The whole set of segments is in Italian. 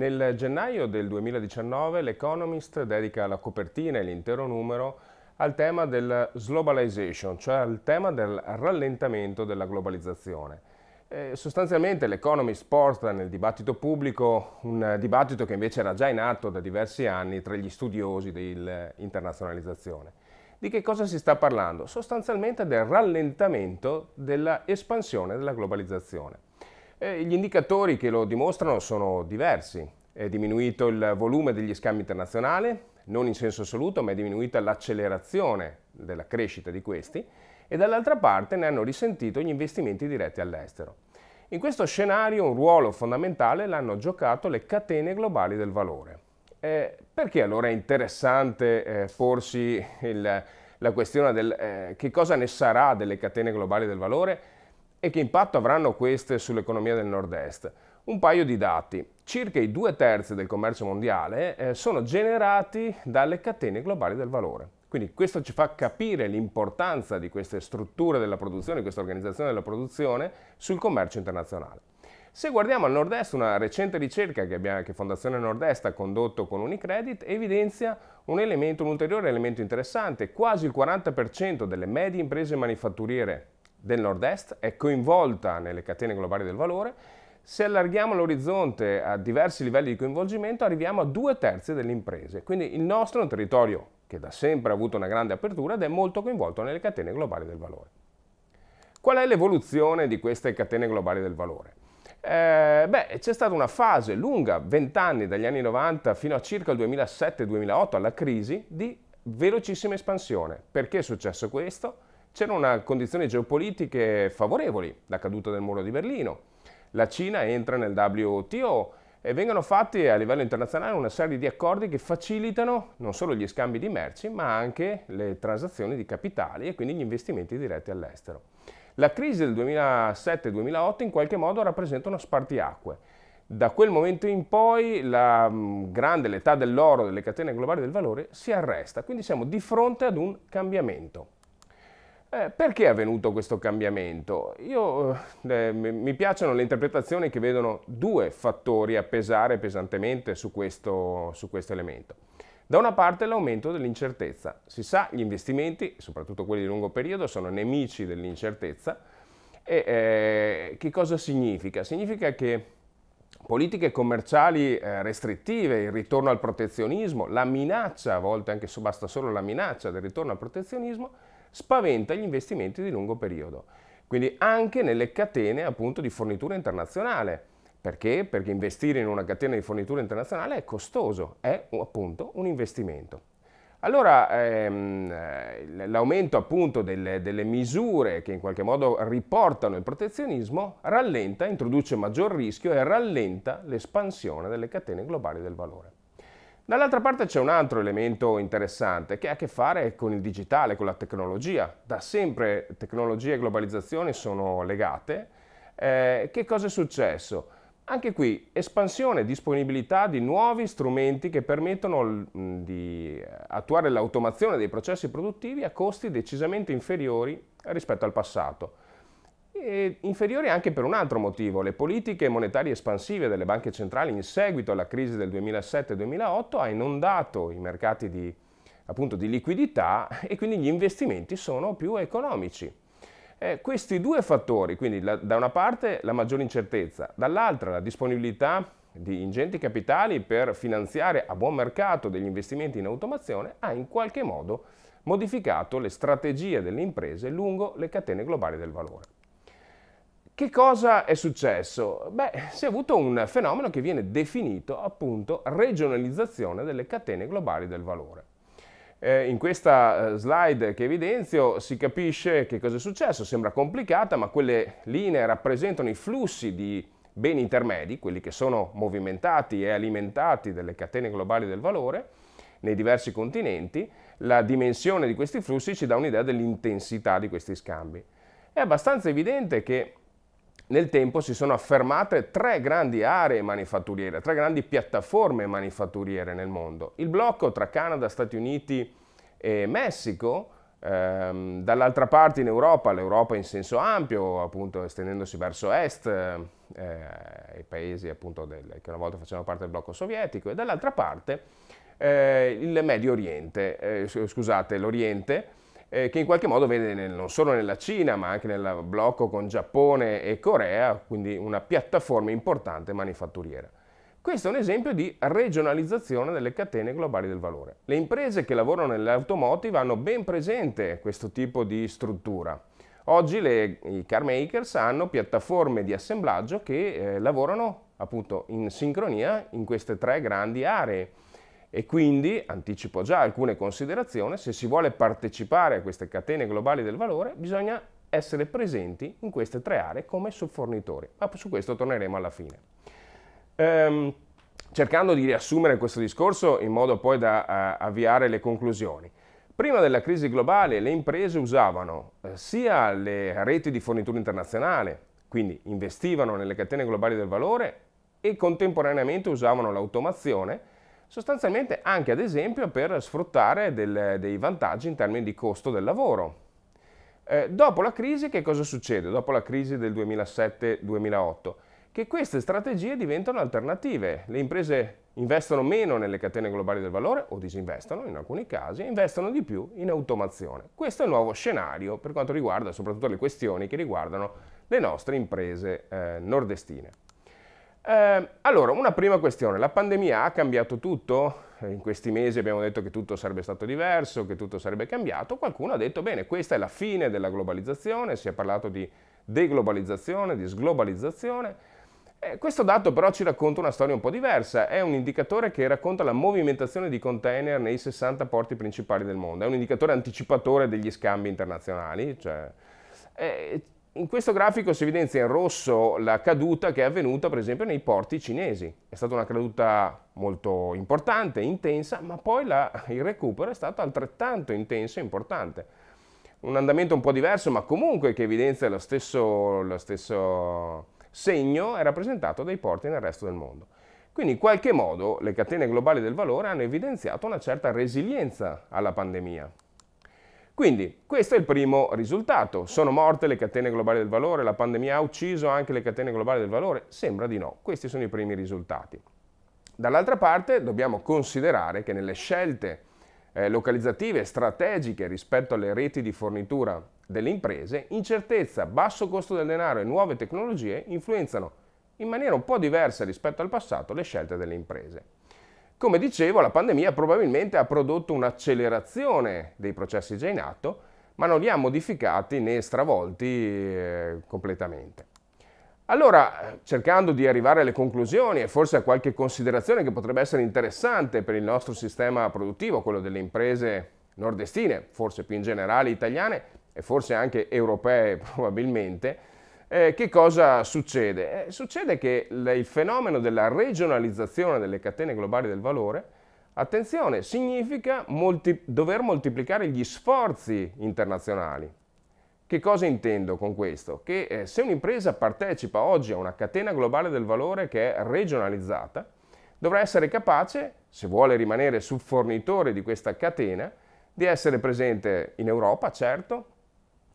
Nel gennaio del 2019 l'Economist dedica la copertina e l'intero numero al tema del slobalization, cioè al tema del rallentamento della globalizzazione. Eh, sostanzialmente l'Economist porta nel dibattito pubblico un dibattito che invece era già in atto da diversi anni tra gli studiosi dell'internazionalizzazione. Di che cosa si sta parlando? Sostanzialmente del rallentamento dell'espansione della globalizzazione gli indicatori che lo dimostrano sono diversi. È diminuito il volume degli scambi internazionali, non in senso assoluto, ma è diminuita l'accelerazione della crescita di questi, e dall'altra parte ne hanno risentito gli investimenti diretti all'estero. In questo scenario un ruolo fondamentale l'hanno giocato le catene globali del valore. Eh, perché allora è interessante eh, porsi il, la questione del eh, che cosa ne sarà delle catene globali del valore? E che impatto avranno queste sull'economia del nord-est? Un paio di dati. Circa i due terzi del commercio mondiale eh, sono generati dalle catene globali del valore. Quindi questo ci fa capire l'importanza di queste strutture della produzione, di questa organizzazione della produzione sul commercio internazionale. Se guardiamo al nord-est, una recente ricerca che, abbiamo, che Fondazione Nord-Est ha condotto con Unicredit evidenzia un, elemento, un ulteriore elemento interessante. Quasi il 40% delle medie imprese manifatturiere del nord-est, è coinvolta nelle catene globali del valore. Se allarghiamo l'orizzonte a diversi livelli di coinvolgimento arriviamo a due terzi delle imprese. Quindi il nostro è un territorio che da sempre ha avuto una grande apertura ed è molto coinvolto nelle catene globali del valore. Qual è l'evoluzione di queste catene globali del valore? Eh, beh, c'è stata una fase lunga, 20 anni, dagli anni 90 fino a circa il 2007-2008, alla crisi, di velocissima espansione. Perché è successo questo? C'erano condizioni geopolitiche favorevoli, la caduta del muro di Berlino, la Cina entra nel WTO e vengono fatti a livello internazionale una serie di accordi che facilitano non solo gli scambi di merci, ma anche le transazioni di capitali e quindi gli investimenti diretti all'estero. La crisi del 2007-2008 in qualche modo rappresenta uno spartiacque. Da quel momento in poi la mm, grande l'età dell'oro delle catene globali del valore si arresta, quindi siamo di fronte ad un cambiamento. Eh, perché è avvenuto questo cambiamento? Io, eh, mi piacciono le interpretazioni che vedono due fattori a pesare pesantemente su questo, su questo elemento. Da una parte l'aumento dell'incertezza. Si sa, gli investimenti, soprattutto quelli di lungo periodo, sono nemici dell'incertezza. E eh, che cosa significa? Significa che politiche commerciali eh, restrittive, il ritorno al protezionismo, la minaccia, a volte anche basta solo la minaccia del ritorno al protezionismo, spaventa gli investimenti di lungo periodo. Quindi anche nelle catene appunto, di fornitura internazionale. Perché? Perché investire in una catena di fornitura internazionale è costoso, è appunto un investimento. Allora ehm, eh, l'aumento appunto delle, delle, misure che in qualche modo riportano il protezionismo rallenta, introduce maggior rischio e rallenta l'espansione delle catene globali del valore. Dall'altra parte c'è un altro elemento interessante che ha a che fare con il digitale, con la tecnologia. Da sempre tecnologia e globalizzazione sono legate. Eh, che cosa è successo? Anche qui espansione e disponibilità di nuovi strumenti che permettono di attuare l'automazione dei processi produttivi a costi decisamente inferiori rispetto al passato. E inferiori anche per un altro motivo, le politiche monetarie espansive delle banche centrali in seguito alla crisi del 2007-2008 ha inondato i mercati di, appunto, di liquidità e quindi gli investimenti sono più economici. Eh, questi due fattori, quindi la, da una parte la maggiore incertezza, dall'altra la disponibilità di ingenti capitali per finanziare a buon mercato degli investimenti in automazione, ha in qualche modo modificato le strategie delle imprese lungo le catene globali del valore. Che cosa è successo? Beh, si è avuto un fenomeno che viene definito appunto regionalizzazione delle catene globali del valore. Eh, in questa eh, slide che evidenzio si capisce che cosa è successo, sembra complicata, ma quelle linee rappresentano i flussi di beni intermedi, quelli che sono movimentati e alimentati dalle catene globali del valore nei diversi continenti. La dimensione di questi flussi ci dà un'idea dell'intensità di questi scambi. È abbastanza evidente che nel tempo si sono affermate tre grandi aree manifatturiere, tre grandi piattaforme manifatturiere nel mondo. Il blocco tra Canada, Stati Uniti e Messico, ehm, dall'altra parte in Europa, l'Europa in senso ampio, appunto estendendosi verso est, eh, eh i paesi appunto del, che una volta facevano parte del blocco sovietico, e dall'altra parte eh, il Medio Oriente, eh, scusate, l'Oriente, eh, che in qualche modo vede nel, non solo nella Cina ma anche nel blocco con Giappone e Corea, quindi una piattaforma importante manifatturiera. Questo è un esempio di regionalizzazione delle catene globali del valore. Le imprese che lavorano nell'automotive hanno ben presente questo tipo di struttura. Oggi le, i car makers hanno piattaforme di assemblaggio che eh, lavorano appunto in sincronia in queste tre grandi aree e quindi, anticipo già alcune considerazioni, se si vuole partecipare a queste catene globali del valore bisogna essere presenti in queste tre aree come subfornitori, ma su questo torneremo alla fine. Ehm, cercando di riassumere questo discorso in modo poi da a, eh, avviare le conclusioni. Prima della crisi globale le imprese usavano eh, sia le reti di fornitura internazionale, quindi investivano nelle catene globali del valore e contemporaneamente usavano l'automazione sostanzialmente anche ad esempio per sfruttare del, dei vantaggi in termini di costo del lavoro. Eh, dopo la crisi che cosa succede? Dopo la crisi del 2007-2008? Che queste strategie diventano alternative, le imprese investono meno nelle catene globali del valore o disinvestono in alcuni casi e investono di più in automazione. Questo è il nuovo scenario per quanto riguarda soprattutto le questioni che riguardano le nostre imprese eh, nordestine. Eh, allora, una prima questione, la pandemia ha cambiato tutto? Eh, in questi mesi abbiamo detto che tutto sarebbe stato diverso, che tutto sarebbe cambiato, qualcuno ha detto bene, questa è la fine della globalizzazione, si è parlato di deglobalizzazione, di sglobalizzazione. Eh, questo dato però ci racconta una storia un po' diversa, è un indicatore che racconta la movimentazione di container nei 60 porti principali del mondo, è un indicatore anticipatore degli scambi internazionali, cioè, eh, in questo grafico si evidenzia in rosso la caduta che è avvenuta per esempio nei porti cinesi. È stata una caduta molto importante, intensa, ma poi la, il recupero è stato altrettanto intenso e importante. Un andamento un po' diverso, ma comunque che evidenzia lo stesso, lo stesso segno, è rappresentato dai porti nel resto del mondo. Quindi in qualche modo le catene globali del valore hanno evidenziato una certa resilienza alla pandemia, quindi questo è il primo risultato. Sono morte le catene globali del valore? La pandemia ha ucciso anche le catene globali del valore? Sembra di no. Questi sono i primi risultati. Dall'altra parte dobbiamo considerare che nelle scelte eh, localizzative strategiche rispetto alle reti di fornitura delle imprese, incertezza, basso costo del denaro e nuove tecnologie influenzano in maniera un po' diversa rispetto al passato le scelte delle imprese. Come dicevo, la pandemia probabilmente ha prodotto un'accelerazione dei processi già in atto, ma non li ha modificati né stravolti eh, completamente. Allora, cercando di arrivare alle conclusioni e forse a qualche considerazione che potrebbe essere interessante per il nostro sistema produttivo, quello delle imprese nordestine, forse più in generale italiane e forse anche europee probabilmente, eh, che cosa succede? Eh, succede che il fenomeno della regionalizzazione delle catene globali del valore, attenzione, significa molti dover moltiplicare gli sforzi internazionali. Che cosa intendo con questo? Che eh, se un'impresa partecipa oggi a una catena globale del valore che è regionalizzata, dovrà essere capace, se vuole rimanere fornitore di questa catena, di essere presente in Europa, certo,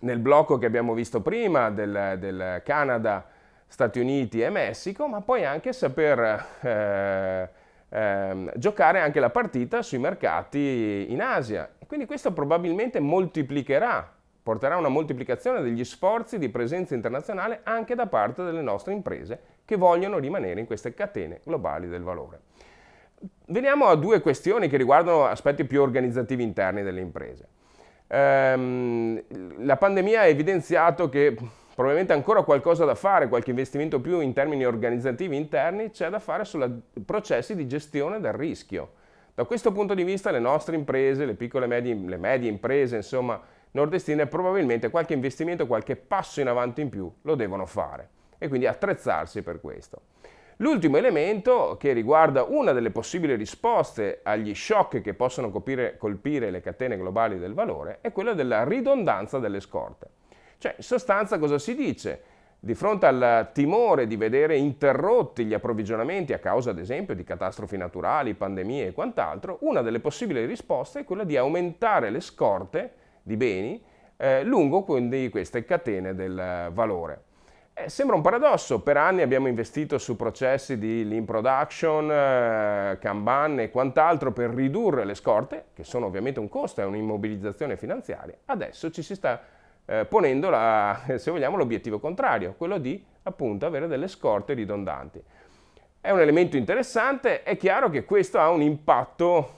nel blocco che abbiamo visto prima del, del Canada, Stati Uniti e Messico, ma poi anche saper eh, eh, giocare anche la partita sui mercati in Asia. quindi questo probabilmente moltiplicherà, porterà a una moltiplicazione degli sforzi di presenza internazionale anche da parte delle nostre imprese che vogliono rimanere in queste catene globali del valore. Veniamo a due questioni che riguardano aspetti più organizzativi interni delle imprese ehm, la pandemia ha evidenziato che probabilmente ancora qualcosa da fare, qualche investimento più in termini organizzativi interni c'è da fare sui processi di gestione del rischio. Da questo punto di vista le nostre imprese, le piccole e medie, le medie imprese, insomma, nordestine probabilmente qualche investimento, qualche passo in avanti in più lo devono fare e quindi attrezzarsi per questo. L'ultimo elemento che riguarda una delle possibili risposte agli shock che possono colpire, colpire le catene globali del valore è quella della ridondanza delle scorte. Cioè, in sostanza cosa si dice? Di fronte al timore di vedere interrotti gli approvvigionamenti a causa, ad esempio, di catastrofi naturali, pandemie e quant'altro, una delle possibili risposte è quella di aumentare le scorte di beni eh, lungo quindi queste catene del valore. Eh, sembra un paradosso, per anni abbiamo investito su processi di lean production, eh, Kanban e quant'altro per ridurre le scorte, che sono ovviamente un costo, è un'immobilizzazione finanziaria. Adesso ci si sta eh, ponendo, la, se vogliamo, l'obiettivo contrario, quello di appunto avere delle scorte ridondanti. È un elemento interessante, è chiaro che questo ha un impatto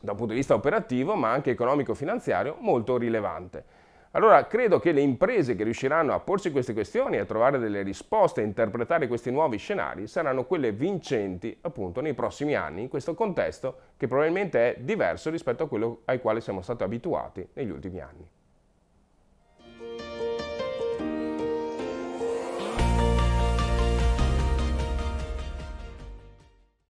da un punto di vista operativo, ma anche economico-finanziario, molto rilevante. Allora credo che le imprese che riusciranno a porsi queste questioni, a trovare delle risposte, a interpretare questi nuovi scenari, saranno quelle vincenti appunto nei prossimi anni in questo contesto che probabilmente è diverso rispetto a quello al quale siamo stati abituati negli ultimi anni.